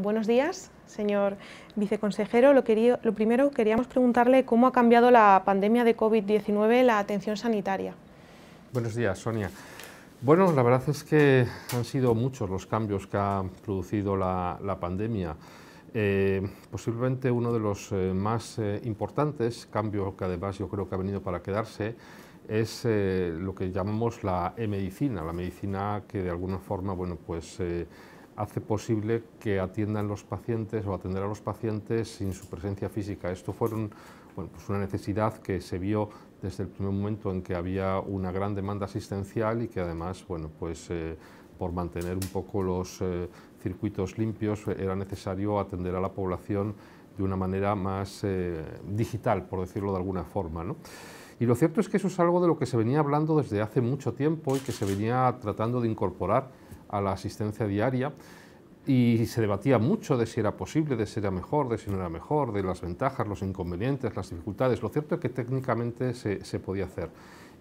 Buenos días, señor viceconsejero. Lo, primero queríamos preguntarle cómo ha cambiado la pandemia de COVID-19 la atención sanitaria. Buenos días, Sonia. Bueno, la verdad es que han sido muchos los cambios que ha producido la, pandemia. Eh, posiblemente uno de los eh, más eh, importantes, cambios que además yo creo que ha venido para quedarse, es lo que llamamos la e-medicina, la medicina que de alguna forma, bueno, pues hace posible que atiendan los pacientes o atender a los pacientes sin su presencia física. Esto fue pues una necesidad que se vio desde el primer momento en que había una gran demanda asistencial y que además, pues eh, por mantener un poco los eh, circuitos limpios era necesario atender a la población de una manera más eh, digital, por decirlo de alguna forma. Y lo cierto es que eso es algo de lo que se venía hablando desde hace mucho tiempo y que se venía tratando de incorporar a la asistencia diaria y se debatía mucho de si era posible, de si era mejor, de si no era mejor, de las ventajas, los inconvenientes, las dificultades. Lo cierto es que técnicamente se, podía hacer.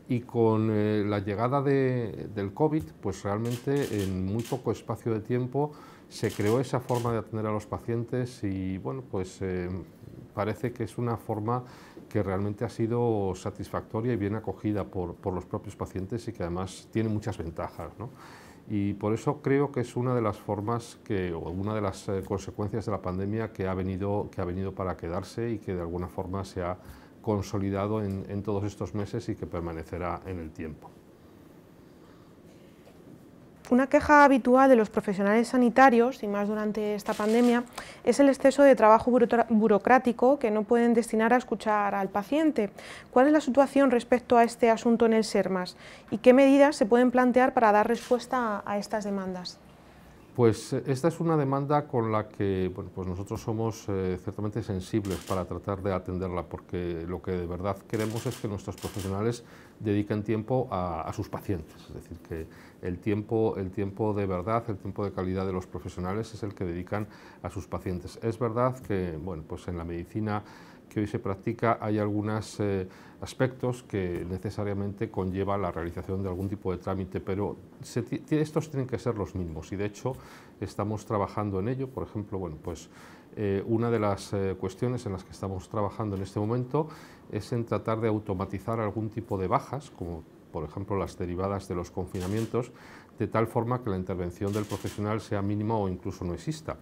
Y con eh, la llegada del COVID, pues realmente en muy poco espacio de tiempo se creó esa forma de atender a los pacientes y bueno, pues eh, parece que es una forma que realmente ha sido satisfactoria y bien acogida por, los propios pacientes y que además tiene muchas ventajas. ¿no? Y por eso creo que es una de las formas que, o una de las eh, consecuencias de la pandemia que ha venido, que ha venido para quedarse y que de alguna forma se ha consolidado en, en todos estos meses y que permanecerá en el tiempo. Una queja habitual de los profesionales sanitarios, y más durante esta pandemia, es el exceso de trabajo burocrático que no pueden destinar a escuchar al paciente. ¿Cuál es la situación respecto a este asunto en el SERMAS y qué medidas se pueden plantear para dar respuesta a estas demandas? Pues eh, esta es una demanda con la que pues nosotros somos eh, ciertamente sensibles para tratar de atenderla, porque lo que de verdad queremos es que nuestros profesionales dediquen tiempo a, sus pacientes, es decir, que el tiempo, el tiempo de verdad, el tiempo de calidad de los profesionales es el que dedican a sus pacientes. Es verdad que bueno, pues en la medicina que hoy se practica hay algunos eh, aspectos que necesariamente conlleva la realización de algún tipo de trámite, pero estos tienen que ser los mismos y de hecho estamos trabajando en ello. Por ejemplo, bueno, pues eh, una de las eh, cuestiones en las que estamos trabajando en este momento es en tratar de automatizar algún tipo de bajas, como por ejemplo las derivadas de los confinamientos, de tal forma que la intervención del profesional sea mínima o incluso no exista.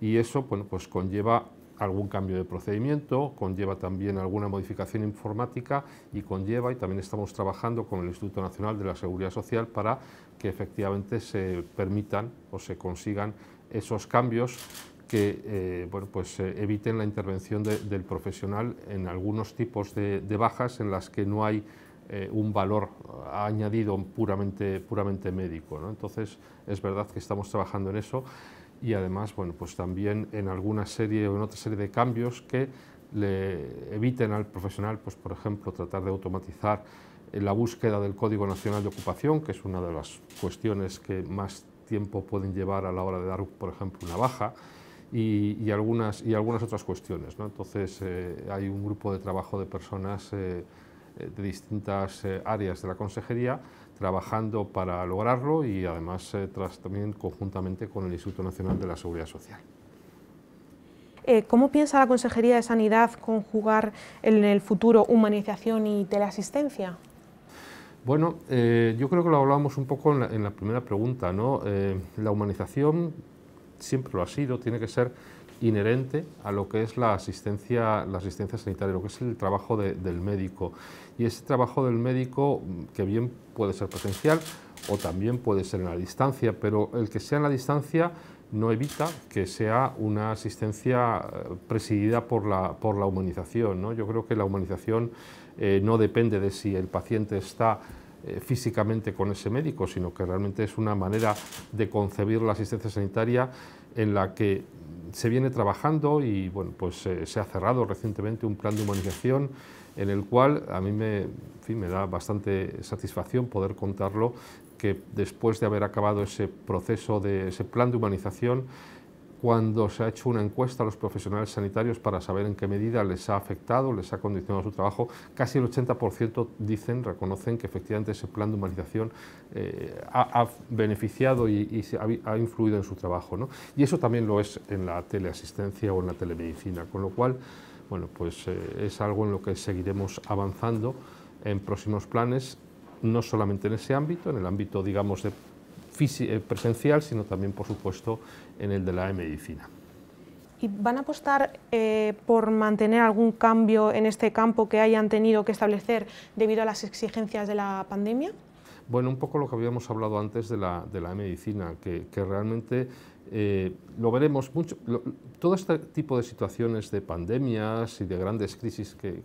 Y eso bueno, pues conlleva algún cambio de procedimiento, conlleva también alguna modificación informática y conlleva, y también estamos trabajando con el Instituto Nacional de la Seguridad Social para que efectivamente se permitan o se consigan esos cambios que eh, bueno, pues, eh, eviten la intervención del profesional en algunos tipos de, bajas en las que no hay eh, un valor añadido puramente, puramente médico. Entonces, es verdad que estamos trabajando en eso y además, bueno, pues también en alguna serie o en otra serie de cambios que le eviten al profesional, pues por ejemplo, tratar de automatizar eh, la búsqueda del Código Nacional de Ocupación, que es una de las cuestiones que más tiempo pueden llevar a la hora de dar, por ejemplo, una baja, y, algunas, y algunas otras cuestiones. Entonces, eh, hay un grupo de trabajo de personas eh, de distintas áreas de la consejería trabajando para lograrlo y además eh, tras, también conjuntamente con el Instituto Nacional de la Seguridad Social. Eh, ¿Cómo piensa la Consejería de Sanidad conjugar en el futuro humanización y teleasistencia? Bueno, eh, yo creo que lo hablábamos un poco en la, en la primera pregunta. ¿no? la humanización siempre lo ha sido, tiene que ser inherente a lo que es la asistencia, la asistencia sanitaria, lo que es el trabajo del médico. Y ese trabajo del médico, mm, que bien puede ser presencial o también puede ser en la distancia, pero el que sea en la distancia no evita que sea una asistencia eh, presidida por la, por la humanización. ¿no? Yo creo que la humanización eh, no depende de si el paciente está eh, físicamente con ese médico, sino que realmente es una manera de concebir la asistencia sanitaria en la que se viene trabajando y bueno, pues se ha cerrado recientemente un plan de humanización en el cual a mí me, me da bastante satisfacción poder contarlo que después de haber acabado ese proceso de ese plan de humanización cuando se ha hecho una encuesta a los profesionales sanitarios para saber en qué medida les ha afectado, les ha condicionado su trabajo, casi el 80% dicen, reconocen que efectivamente ese plan de humanización eh, ha, beneficiado y, ha, influido en su trabajo. Y eso también lo es en la teleasistencia o en la telemedicina, con lo cual, bueno, pues eh, es algo en lo que seguiremos avanzando en próximos planes, no solamente en ese ámbito, en el ámbito, digamos, de eh, presencial, sino también, por supuesto, en el de la medicina. ¿Y van a apostar eh, por mantener algún cambio en este campo que hayan tenido que establecer debido a las exigencias de la pandemia? Bueno, un poco lo que habíamos hablado antes de la, de la medicina, que realmente eh, lo veremos mucho. todo este tipo de situaciones de pandemias y de grandes crisis que,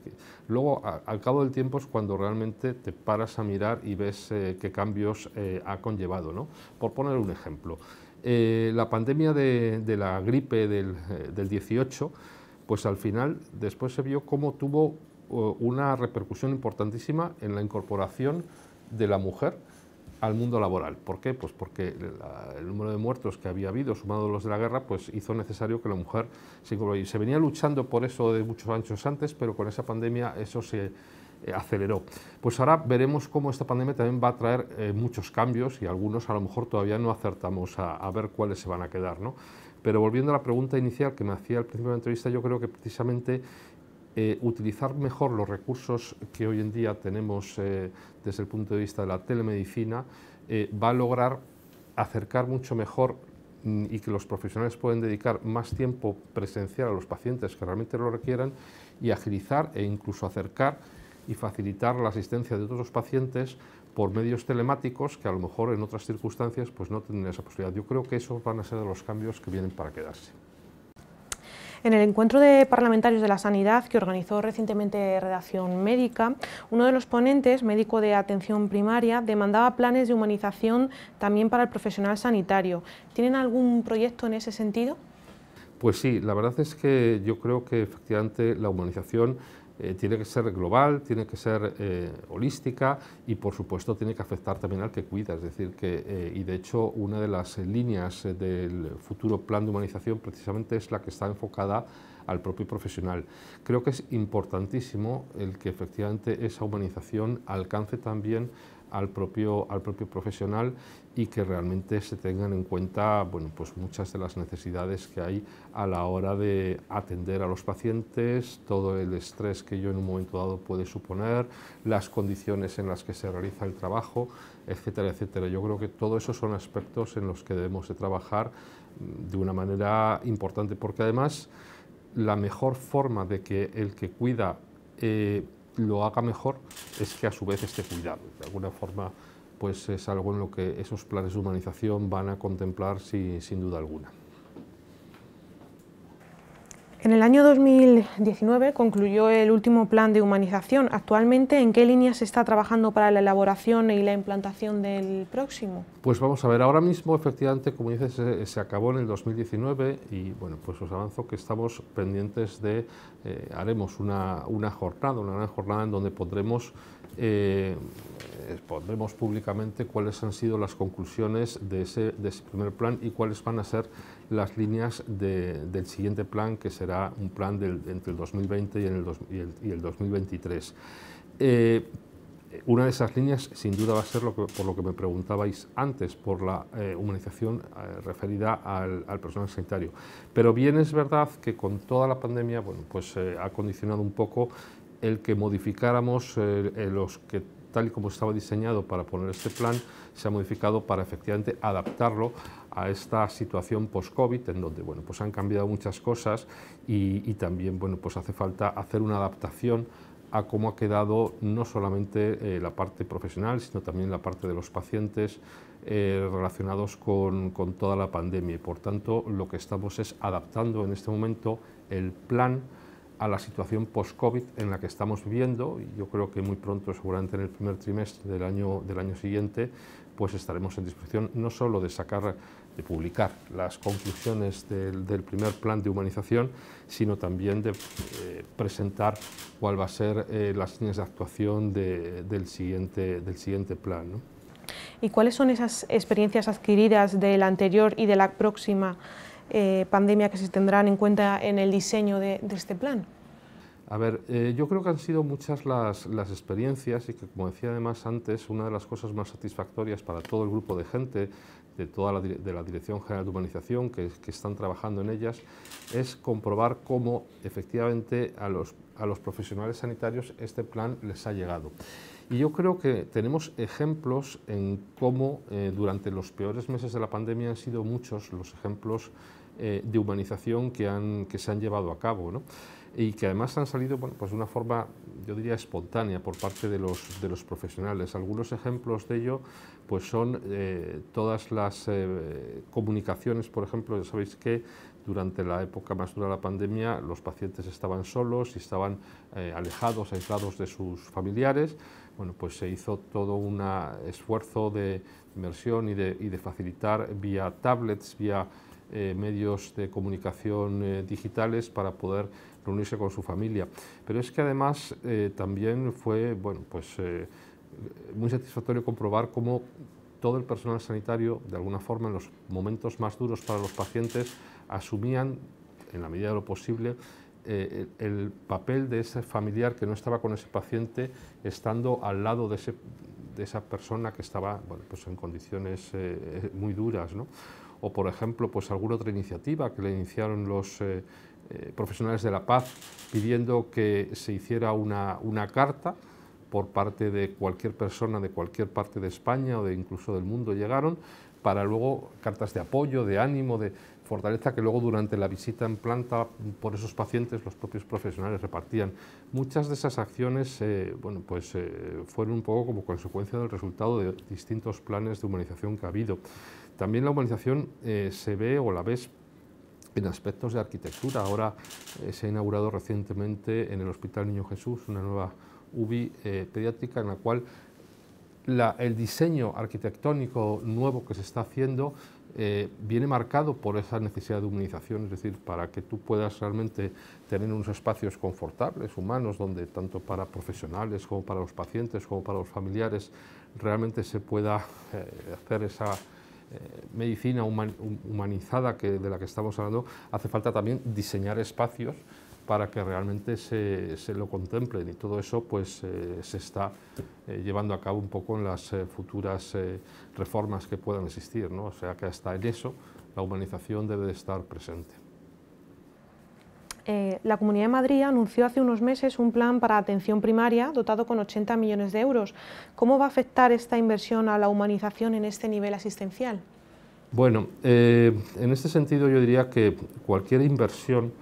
luego al cabo del tiempo es cuando realmente te paras a mirar y ves eh, qué cambios eh, ha conllevado. Por poner un ejemplo, la pandemia de, la gripe del, del 18, pues al final después se vio cómo tuvo una repercusión importantísima en la incorporación de la mujer al mundo laboral. ¿Por qué? Pues porque el número de muertos que había habido, sumado a los de la guerra, pues hizo necesario que la mujer se Y Se venía luchando por eso de muchos años antes, pero con esa pandemia eso se eh, aceleró. Pues ahora veremos cómo esta pandemia también va a traer eh, muchos cambios y algunos a lo mejor todavía no acertamos a, ver cuáles se van a quedar, ¿no? Pero volviendo a la pregunta inicial que me hacía al principio de la entrevista, yo creo que precisamente eh, utilizar mejor los recursos que hoy en día tenemos eh, desde el punto de vista de la telemedicina, eh, va a lograr acercar mucho mejor mm, y que los profesionales pueden dedicar más tiempo presencial a los pacientes que realmente lo requieran y agilizar e incluso acercar y facilitar la asistencia de otros pacientes por medios telemáticos que a lo mejor en otras circunstancias pues no tendrían esa posibilidad. Yo creo que esos van a ser los cambios que vienen para quedarse. En el encuentro de parlamentarios de la sanidad que organizó recientemente Redacción Médica, uno de los ponentes, médico de atención primaria, demandaba planes de humanización también para el profesional sanitario. ¿Tienen algún proyecto en ese sentido? Pues sí, la verdad es que yo creo que efectivamente la humanización eh, tiene que ser global, tiene que ser eh, holística y por supuesto tiene que afectar también al que cuida, es decir, que, eh, y de hecho una de las líneas del futuro plan de humanización precisamente es la que está enfocada al propio profesional. Creo que es importantísimo el que efectivamente esa humanización alcance también al propio, al propio profesional y que realmente se tengan en cuenta bueno, pues muchas de las necesidades que hay a la hora de atender a los pacientes, todo el estrés que yo en un momento dado puede suponer, las condiciones en las que se realiza el trabajo, etcétera, etcétera. Yo creo que todo eso son aspectos en los que debemos de trabajar de una manera importante, porque además la mejor forma de que el que cuida eh, lo haga mejor es que a su vez esté cuidado. De alguna forma, pues es algo en lo que esos planes de humanización van a contemplar sin duda alguna. En el año 2019 concluyó el último plan de humanización. Actualmente, ¿en qué línea se está trabajando para la elaboración y la implantación del próximo? Pues vamos a ver, ahora mismo efectivamente, como dices, se, acabó en el 2019 y bueno, pues os avanzo que estamos pendientes de, eh, haremos una, jornada, una gran jornada en donde podremos eh, públicamente cuáles han sido las conclusiones de ese, primer plan y cuáles van a ser las líneas del siguiente plan, que será un plan entre el 2020 y el, el, 2023. Eh, una de esas líneas, sin duda, va a ser lo por lo que me preguntabais antes, por la eh, humanización eh, referida al, personal sanitario. Pero bien es verdad que con toda la pandemia, bueno, pues ha condicionado un poco el que modificáramos eh, eh, los que tal y como estaba diseñado para poner este plan, se ha modificado para efectivamente adaptarlo a esta situación post-COVID, en donde bueno, pues han cambiado muchas cosas y, también bueno, pues hace falta hacer una adaptación a cómo ha quedado no solamente eh, la parte profesional, sino también la parte de los pacientes relacionados con, con toda la pandemia. Y por tanto, lo que estamos es adaptando en este momento el plan a la situación post-COVID en la que estamos viviendo y yo creo que muy pronto, seguramente en el primer trimestre del año, del año siguiente, pues estaremos en disposición no solo de sacar, de publicar las conclusiones del, primer plan de humanización, sino también de eh, presentar cuál va a ser eh, las líneas de actuación del, siguiente, del siguiente plan. ¿Y cuáles son esas experiencias adquiridas del anterior y de la próxima? Eh, pandemia que se tendrán en cuenta en el diseño de, este plan? A ver, eh, yo creo que han sido muchas las, experiencias y que, como decía además antes, una de las cosas más satisfactorias para todo el grupo de gente de toda la, de la Dirección General de Humanización que, están trabajando en ellas es comprobar cómo efectivamente a los, a los profesionales sanitarios este plan les ha llegado. Y yo creo que tenemos ejemplos en cómo eh, durante los peores meses de la pandemia han sido muchos los ejemplos eh, de humanización que, se han llevado a cabo. Y que además han salido pues de una forma, yo diría, espontánea por parte de los, profesionales. Algunos ejemplos de ello pues son eh, todas las comunicaciones, por ejemplo, ya sabéis que durante la época más dura de la pandemia los pacientes estaban solos y estaban alejados, aislados de sus familiares bueno, pues se hizo todo un esfuerzo de inmersión y de, facilitar vía tablets, vía eh, medios de comunicación eh, digitales para poder reunirse con su familia. Pero es que además eh, también fue bueno, pues, muy satisfactorio comprobar cómo todo el personal sanitario, de alguna forma, en los momentos más duros para los pacientes, asumían, en la medida de lo posible, eh, el papel de ese familiar que no estaba con ese paciente estando al lado de, esa persona que estaba bueno, pues en condiciones eh, eh, muy duras. ¿no? O, por ejemplo, pues alguna otra iniciativa que le iniciaron los profesionales de la paz pidiendo que se hiciera una, una carta por parte de cualquier persona de cualquier parte de España o de incluso del mundo llegaron para luego cartas de apoyo, de ánimo, de, fortaleza que luego durante la visita en planta por esos pacientes los propios profesionales repartían. Muchas de esas acciones eh, bueno, pues, eh, fueron un poco como consecuencia del resultado de distintos planes de humanización que ha habido. También la humanización eh, se ve o la ves en aspectos de arquitectura. Ahora se ha inaugurado recientemente en el Hospital Niño Jesús una nueva UBI pediátrica en la cual el diseño arquitectónico nuevo que se está haciendo eh, viene marcado por esa necesidad de humanización, es decir, para que tú puedas realmente tener unos espacios confortables, humanos, donde tanto para profesionales como para los pacientes, como para los familiares, realmente se pueda eh, hacer esa eh, medicina humanizada que, de la que estamos hablando, hace falta también diseñar espacios para que realmente se, lo contemplen y todo eso pues eh, se está eh, llevando a cabo un poco en las eh, futuras reformas que puedan existir, ¿no? o sea que hasta en eso la humanización debe de estar presente. la Comunidad de Madrid anunció hace unos meses un plan para atención primaria dotado con 80 millones de euros. ¿Cómo va a afectar esta inversión a la humanización en este nivel asistencial? Bueno, en este sentido yo diría que cualquier inversión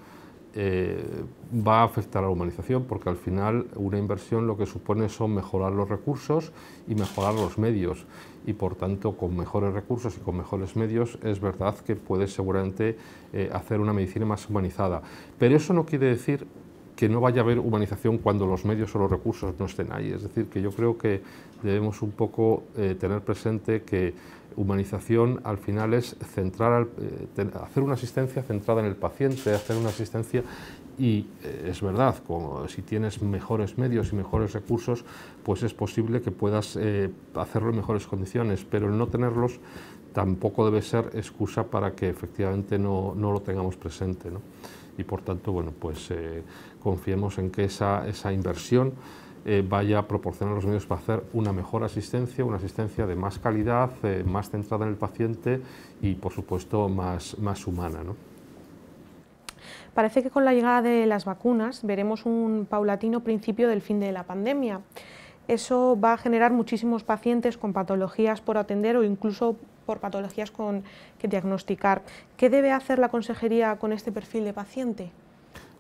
eh, va a afectar a la humanización porque al final una inversión lo que supone son mejorar los recursos y mejorar los medios y por tanto con mejores recursos y con mejores medios es verdad que puedes seguramente eh, hacer una medicina más humanizada. Pero eso no quiere decir que no vaya a haber humanización cuando los medios o los recursos no estén ahí. Es decir, que yo creo que debemos un poco eh, tener presente que humanización al final es centrar, eh, hacer una asistencia centrada en el paciente, hacer una asistencia y eh, es verdad, como si tienes mejores medios y mejores recursos, pues es posible que puedas eh, hacerlo en mejores condiciones, pero el no tenerlos tampoco debe ser excusa para que efectivamente no, no lo tengamos presente. ¿no? Y por tanto, bueno, pues confiemos en que esa, esa inversión eh, vaya a proporcionar los medios para hacer una mejor asistencia, una asistencia de más calidad, eh, más centrada en el paciente y, por supuesto, más, humana. Parece que con la llegada de las vacunas veremos un paulatino principio del fin de la pandemia. Eso va a generar muchísimos pacientes con patologías por atender o incluso por patologías que diagnosticar. ¿Qué debe hacer la consejería con este perfil de paciente?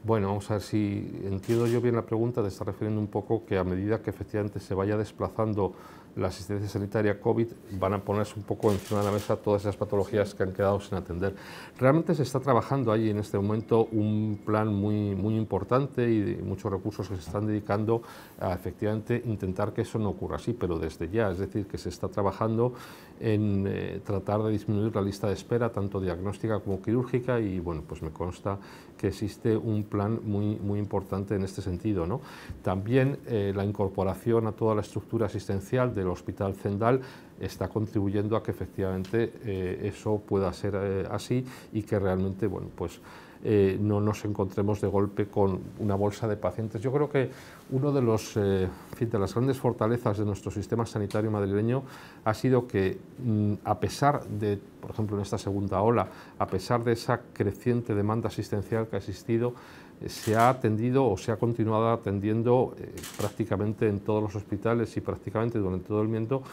Bueno, vamos a ver si entiendo yo bien la pregunta, te está refiriendo un poco que a medida que efectivamente se vaya desplazando la asistencia sanitaria COVID, van a ponerse un poco encima de la mesa todas esas patologías que han quedado sin atender. Realmente se está trabajando ahí en este momento un plan muy, muy importante y muchos recursos que se están dedicando a efectivamente intentar que eso no ocurra así, pero desde ya, es decir, que se está trabajando en eh, tratar de disminuir la lista de espera, tanto diagnóstica como quirúrgica, y bueno, pues me consta que existe un plan muy, muy importante en este sentido. ¿no? También eh, la incorporación a toda la estructura asistencial del Hospital Zendal está contribuyendo a que efectivamente eh, eso pueda ser así y que realmente, bueno, pues eh, no nos encontremos de golpe con una bolsa de pacientes. Yo creo que uno de los, eh, de las grandes fortalezas de nuestro sistema sanitario madrileño ha sido que, mm, a pesar de, por ejemplo, en esta segunda ola, a pesar de esa creciente demanda asistencial que ha existido, eh, se ha atendido o se ha continuado atendiendo prácticamente en todos los hospitales y prácticamente durante todo el mundo.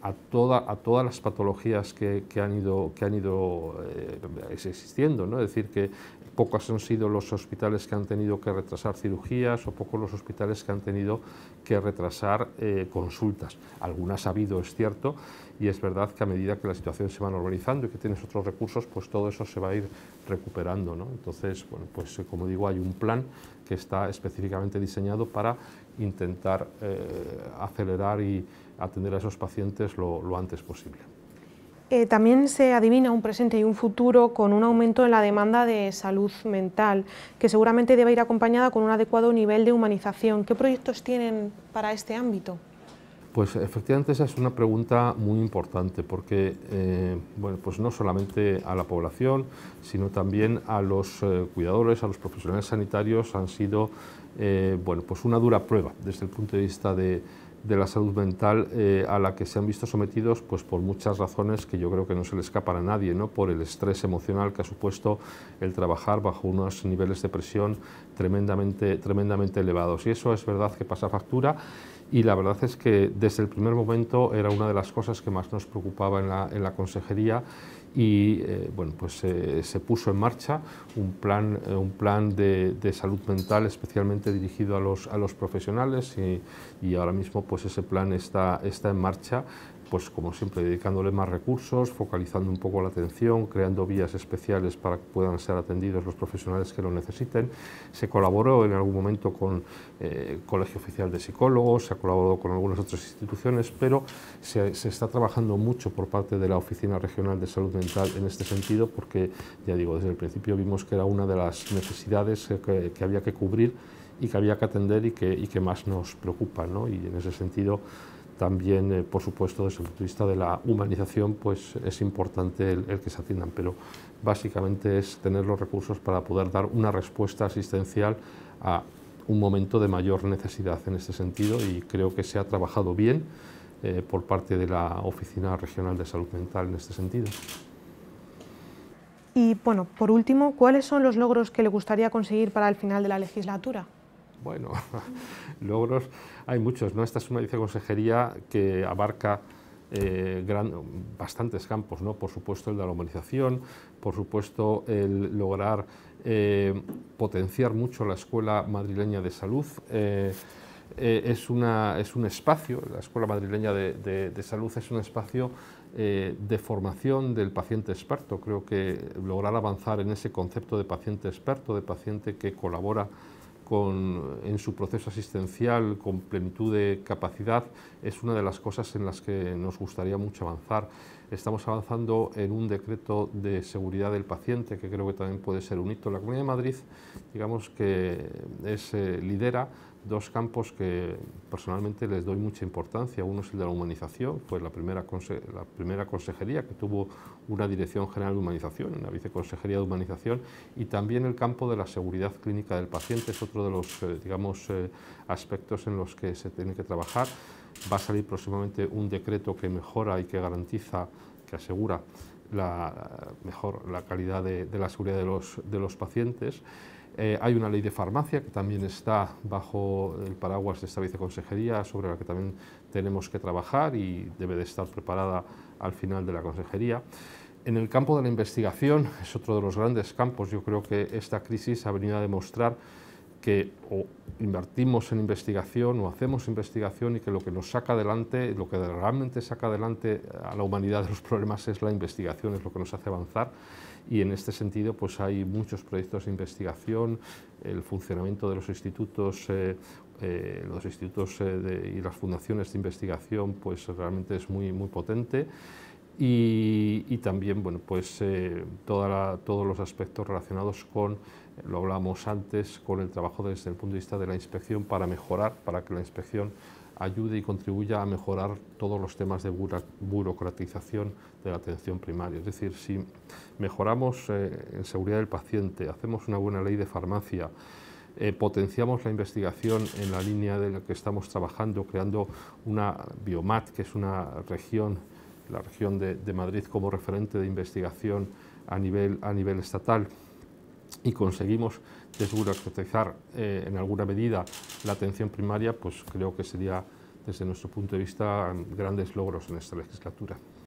a, toda, a todas las patologías que, han ido, que han ido existiendo. ¿no? Es decir, que pocos han sido los hospitales que han tenido que retrasar cirugías o pocos los hospitales que han tenido que retrasar eh, consultas. Algunas ha habido, es cierto, y es verdad que a medida que la situación se va normalizando y que tienes otros recursos, pues todo eso se va a ir recuperando. Entonces, bueno, pues eh, como digo, hay un plan que está específicamente diseñado para intentar eh, acelerar y atender a esos pacientes lo antes posible. Eh, también se adivina un presente y un futuro con un aumento en la demanda de salud mental, que seguramente debe ir acompañada con un adecuado nivel de humanización. ¿Qué proyectos tienen para este ámbito? Pues efectivamente esa es una pregunta muy importante porque eh, bueno, pues no solamente a la población, sino también a los eh, cuidadores, a los profesionales sanitarios han sido bueno, pues una dura prueba desde el punto de vista de, de la salud mental eh, a la que se han visto sometidos pues por muchas razones que yo creo que no se le escapa a nadie, ¿no? por el estrés emocional que ha supuesto el trabajar bajo unos niveles de presión tremendamente, tremendamente elevados. Y eso es verdad que pasa factura y la verdad es que desde el primer momento era una de las cosas que más nos preocupaba en la, consejería y eh, bueno, pues eh, se puso en marcha un plan, eh, un plan de, salud mental especialmente dirigido a los, a los profesionales y, ahora mismo pues ese plan está, está en marcha pues como siempre, dedicándole más recursos, focalizando un poco la atención, creando vías especiales para que puedan ser atendidos los profesionales que lo necesiten. Se colaboró en algún momento con el eh, Colegio Oficial de Psicólogos, se ha colaborado con algunas otras instituciones, pero se, está trabajando mucho por parte de la Oficina Regional de Salud Mental en este sentido, porque, ya digo, desde el principio vimos que era una de las necesidades que, había que cubrir y que había que atender y que, y que más nos preocupa, ¿no? Y en ese sentido también, eh, por supuesto, desde el punto de vista de la humanización, pues es importante el, que se atiendan, pero básicamente es tener los recursos para poder dar una respuesta asistencial a un momento de mayor necesidad en este sentido y creo que se ha trabajado bien eh, por parte de la Oficina Regional de Salud Mental en este sentido. Y bueno, por último, ¿cuáles son los logros que le gustaría conseguir para el final de la legislatura? Bueno, logros hay muchos, ¿no? Esta es una consejería que abarca eh, bastantes campos, ¿no? Por supuesto el de la humanización, por supuesto el lograr eh, potenciar mucho la Escuela Madrileña de Salud. Eh, es, una, es un espacio, la Escuela Madrileña de, Salud es un espacio de formación del paciente experto. Creo que lograr avanzar en ese concepto de paciente experto, de paciente que colabora en su proceso asistencial con plenitud de capacidad es una de las cosas en las que nos gustaría mucho avanzar. Estamos avanzando en un decreto de seguridad del paciente que creo que también puede ser un hito. La Comunidad de Madrid, digamos que es, eh, lidera dos campos que personalmente les doy mucha importancia. Uno es el de la humanización, pues la primera, la primera consejería que tuvo una Dirección General de Humanización, una Viceconsejería de Humanización, y también el campo de la seguridad clínica del paciente es otro de los eh, digamos, eh, aspectos en los que se tiene que trabajar. Va a salir próximamente un decreto que mejora y que garantiza, que asegura la, mejor la calidad de, la seguridad de los, de los pacientes. Eh, hay una ley de farmacia que también está bajo el paraguas de esta viceconsejería, sobre la que también tenemos que trabajar y debe de estar preparada al final de la consejería. En el campo de la investigación, es otro de los grandes campos, yo creo que esta crisis ha venido a demostrar que o invertimos en investigación o hacemos investigación y que lo que nos saca adelante, lo que realmente saca adelante a la humanidad de los problemas es la investigación, es lo que nos hace avanzar y en este sentido pues hay muchos proyectos de investigación, el funcionamiento de los institutos, eh, eh, los institutos eh, y las fundaciones de investigación pues realmente es muy, muy potente. Y, también bueno, pues, toda todos los aspectos relacionados con lo hablamos antes, con el trabajo desde el punto de vista de la inspección para mejorar, para que la inspección ayude y contribuya a mejorar todos los temas de burocratización de la atención primaria. Es decir, si mejoramos eh, en seguridad del paciente, hacemos una buena ley de farmacia, eh, potenciamos la investigación en la línea de la que estamos trabajando, creando una Biomat, que es una región, la región de, de Madrid como referente de investigación a nivel, a nivel estatal y conseguimos desburocratizar eh, en alguna medida la atención primaria, pues creo que sería, desde nuestro punto de vista, grandes logros en esta legislatura.